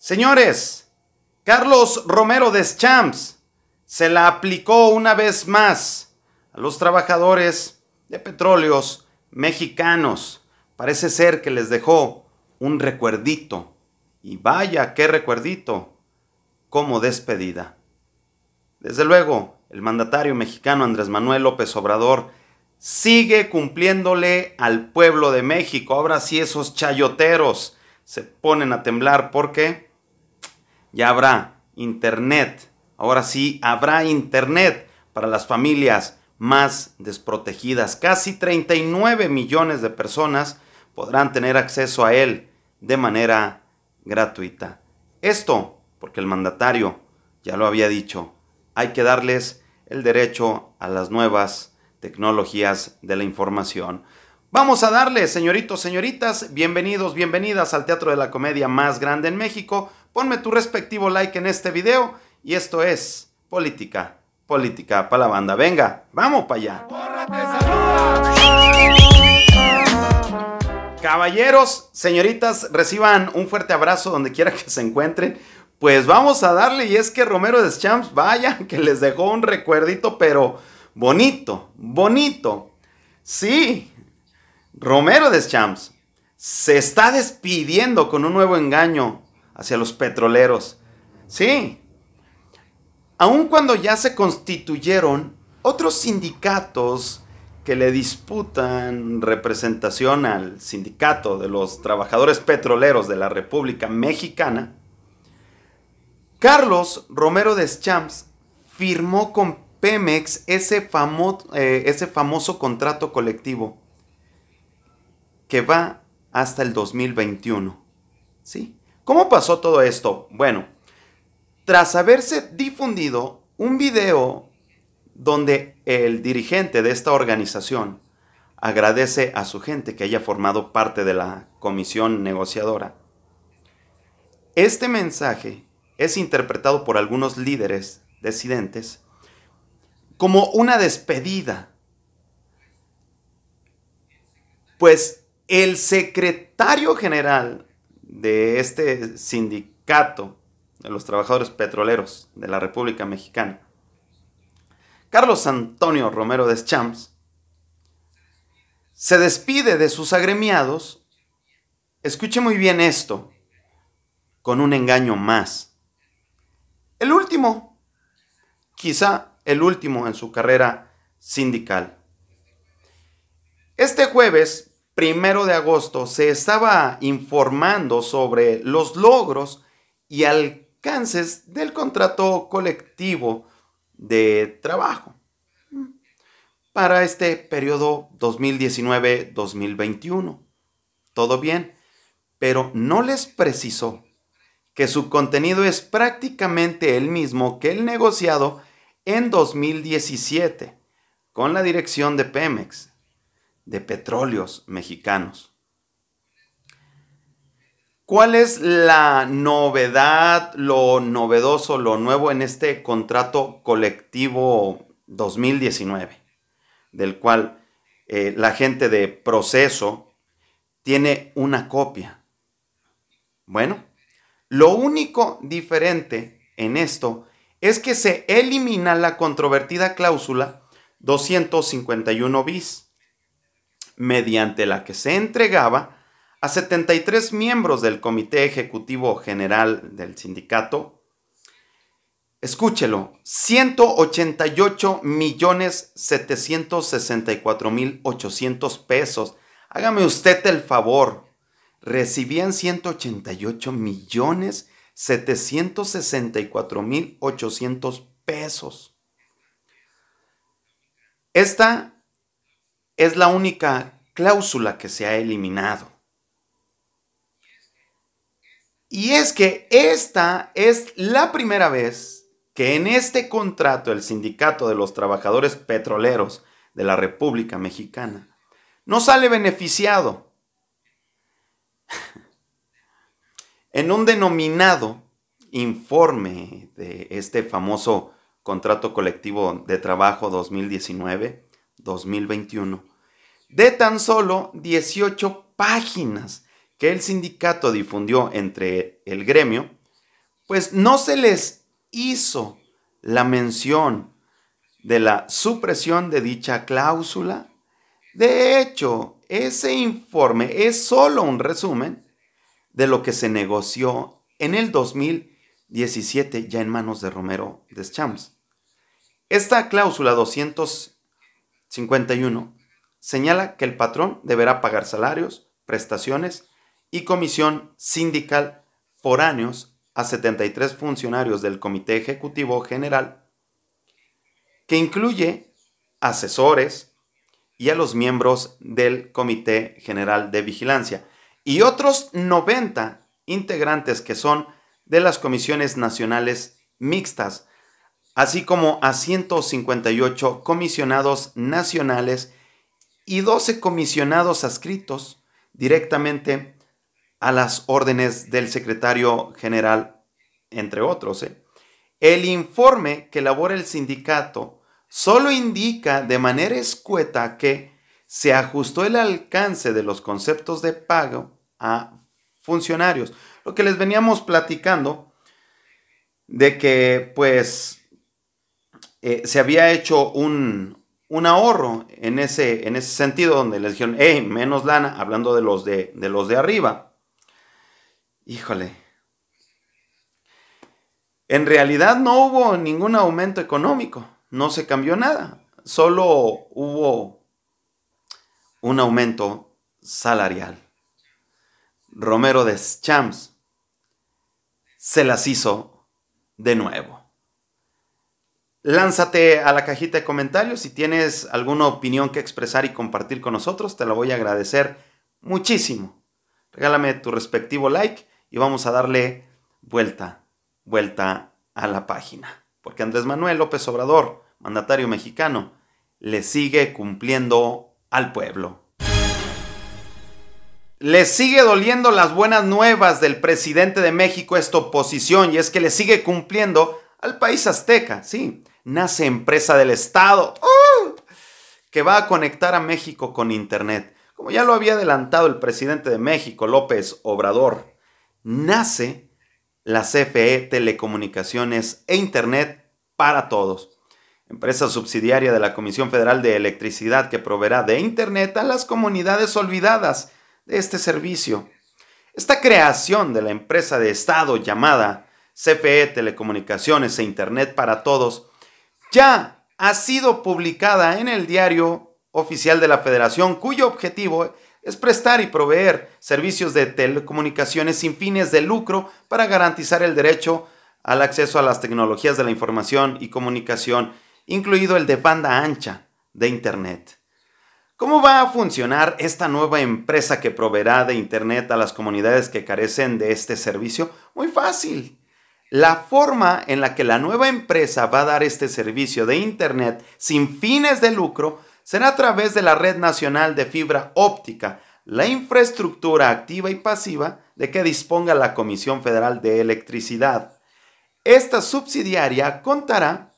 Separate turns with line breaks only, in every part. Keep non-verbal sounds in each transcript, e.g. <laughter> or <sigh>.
Señores, Carlos Romero Deschamps se la aplicó una vez más a los trabajadores de petróleos mexicanos. Parece ser que les dejó un recuerdito. Y vaya, qué recuerdito, como despedida. Desde luego, el mandatario mexicano Andrés Manuel López Obrador sigue cumpliéndole al pueblo de México. Ahora sí esos chayoteros se ponen a temblar porque ya habrá internet. Ahora sí, habrá internet para las familias más desprotegidas. Casi 39 millones de personas podrán tener acceso a él de manera gratuita. Esto porque el mandatario ya lo había dicho, hay que darles el derecho a las nuevas tecnologías de la información. Vamos a darle, señoritos, señoritas, bienvenidos, bienvenidas al Teatro de la Comedia más grande en México. Ponme tu respectivo like en este video y esto es política, política para la banda. Venga, vamos para allá. Caballeros, señoritas, reciban un fuerte abrazo donde quiera que se encuentren. Pues vamos a darle y es que Romero Deschamps, vaya, que les dejó un recuerdito, pero bonito, bonito. Sí, Romero Deschamps se está despidiendo con un nuevo engaño hacia los petroleros. Sí. Aun cuando ya se constituyeron otros sindicatos que le disputan representación al sindicato de los trabajadores petroleros de la República Mexicana, Carlos Romero de Deschamps firmó con Pemex ese, famo eh, ese famoso contrato colectivo que va hasta el 2021. ¿Sí? ¿Cómo pasó todo esto? Bueno, tras haberse difundido un video donde el dirigente de esta organización agradece a su gente que haya formado parte de la comisión negociadora. Este mensaje es interpretado por algunos líderes disidentes como una despedida, pues el secretario general de este sindicato de los trabajadores petroleros de la República Mexicana, Carlos Antonio Romero Deschamps se despide de sus agremiados, escuche muy bien esto, con un engaño más. El último, quizá el último en su carrera sindical. Este jueves primero de agosto se estaba informando sobre los logros y alcances del contrato colectivo de trabajo para este periodo 2019-2021. Todo bien, pero no les precisó que su contenido es prácticamente el mismo que el negociado en 2017 con la dirección de Pemex de petróleos mexicanos. ¿Cuál es la novedad, lo novedoso, lo nuevo en este contrato colectivo 2019? Del cual eh, la gente de proceso tiene una copia. Bueno, lo único diferente en esto es que se elimina la controvertida cláusula 251 bis mediante la que se entregaba a 73 miembros del Comité Ejecutivo General del sindicato, escúchelo, 188 millones 764 mil 800 pesos. Hágame usted el favor. Recibían 188 millones 764 mil 800 pesos. Esta es la única cláusula que se ha eliminado. Y es que esta es la primera vez que en este contrato el Sindicato de los Trabajadores Petroleros de la República Mexicana no sale beneficiado <laughs> en un denominado informe de este famoso contrato colectivo de trabajo 2019-2021 de tan solo 18 páginas que el sindicato difundió entre el gremio, pues no se les hizo la mención de la supresión de dicha cláusula. De hecho, ese informe es solo un resumen de lo que se negoció en el 2017 ya en manos de Romero Deschamps. Esta cláusula 251 señala que el patrón deberá pagar salarios, prestaciones y comisión sindical por años a 73 funcionarios del Comité Ejecutivo General, que incluye asesores y a los miembros del Comité General de Vigilancia y otros 90 integrantes que son de las comisiones nacionales mixtas, así como a 158 comisionados nacionales y 12 comisionados adscritos directamente a las órdenes del secretario general, entre otros. ¿eh? El informe que elabora el sindicato solo indica de manera escueta que se ajustó el alcance de los conceptos de pago a funcionarios. Lo que les veníamos platicando de que pues eh, se había hecho un, un ahorro en ese, en ese sentido, donde les dijeron, hey, menos lana, hablando de los de, de los de arriba. Híjole. En realidad no hubo ningún aumento económico, no se cambió nada, solo hubo un aumento salarial. Romero de Champs se las hizo de nuevo. Lánzate a la cajita de comentarios. Si tienes alguna opinión que expresar y compartir con nosotros, te la voy a agradecer muchísimo. Regálame tu respectivo like y vamos a darle vuelta, vuelta a la página. Porque Andrés Manuel López Obrador, mandatario mexicano, le sigue cumpliendo al pueblo. Le sigue doliendo las buenas nuevas del presidente de México esta oposición y es que le sigue cumpliendo al país azteca, sí nace empresa del Estado ¡Oh! que va a conectar a México con Internet. Como ya lo había adelantado el presidente de México, López Obrador, nace la CFE Telecomunicaciones e Internet para Todos, empresa subsidiaria de la Comisión Federal de Electricidad que proveerá de Internet a las comunidades olvidadas de este servicio. Esta creación de la empresa de Estado llamada CFE Telecomunicaciones e Internet para Todos ya ha sido publicada en el diario oficial de la Federación, cuyo objetivo es prestar y proveer servicios de telecomunicaciones sin fines de lucro para garantizar el derecho al acceso a las tecnologías de la información y comunicación, incluido el de banda ancha de Internet. ¿Cómo va a funcionar esta nueva empresa que proveerá de Internet a las comunidades que carecen de este servicio? Muy fácil. La forma en la que la nueva empresa va a dar este servicio de Internet sin fines de lucro será a través de la Red Nacional de Fibra Óptica, la infraestructura activa y pasiva de que disponga la Comisión Federal de Electricidad. Esta subsidiaria contará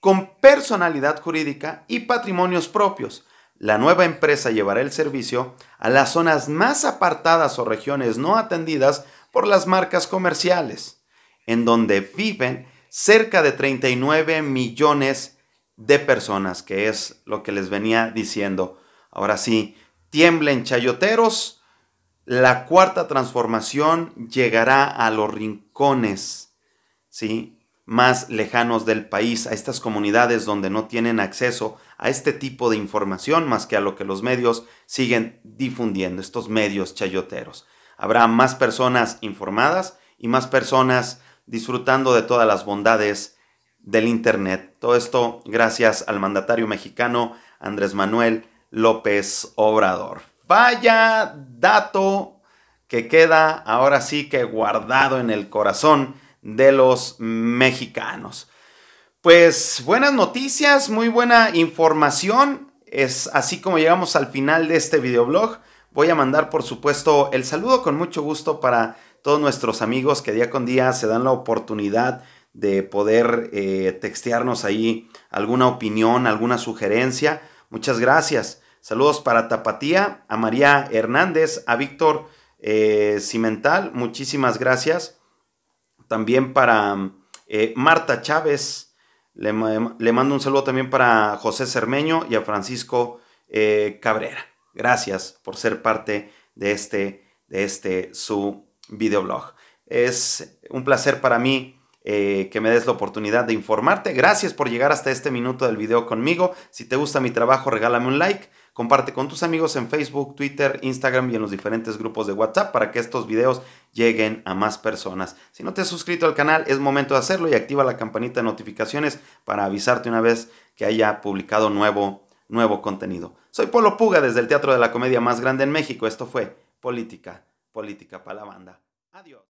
con personalidad jurídica y patrimonios propios. La nueva empresa llevará el servicio a las zonas más apartadas o regiones no atendidas por las marcas comerciales en donde viven cerca de 39 millones de personas, que es lo que les venía diciendo. Ahora sí, tiemblen chayoteros, la cuarta transformación llegará a los rincones, ¿sí? más lejanos del país, a estas comunidades donde no tienen acceso a este tipo de información más que a lo que los medios siguen difundiendo, estos medios chayoteros. Habrá más personas informadas y más personas disfrutando de todas las bondades del Internet. Todo esto gracias al mandatario mexicano Andrés Manuel López Obrador. Vaya dato que queda ahora sí que guardado en el corazón de los mexicanos. Pues buenas noticias, muy buena información. Es así como llegamos al final de este videoblog. Voy a mandar por supuesto el saludo con mucho gusto para todos nuestros amigos que día con día se dan la oportunidad de poder eh, textearnos ahí alguna opinión, alguna sugerencia. Muchas gracias. Saludos para Tapatía, a María Hernández, a Víctor eh, Cimental, muchísimas gracias. También para eh, Marta Chávez, le, mando un saludo también para José Cermeño y a Francisco Cabrera. Gracias por ser parte de este, de este su videoblog. Es un placer para mí eh, que me des la oportunidad de informarte. Gracias por llegar hasta este minuto del video conmigo. Si te gusta mi trabajo, regálame un like. Comparte con tus amigos en Facebook, Twitter, Instagram y en los diferentes grupos de WhatsApp para que estos videos lleguen a más personas. Si no te has suscrito al canal, es momento de hacerlo y activa la campanita de notificaciones para avisarte una vez que haya publicado nuevo, nuevo contenido. Soy Polo Puga desde el Teatro de la Comedia más grande en México. Esto fue Política política para la banda. Adiós.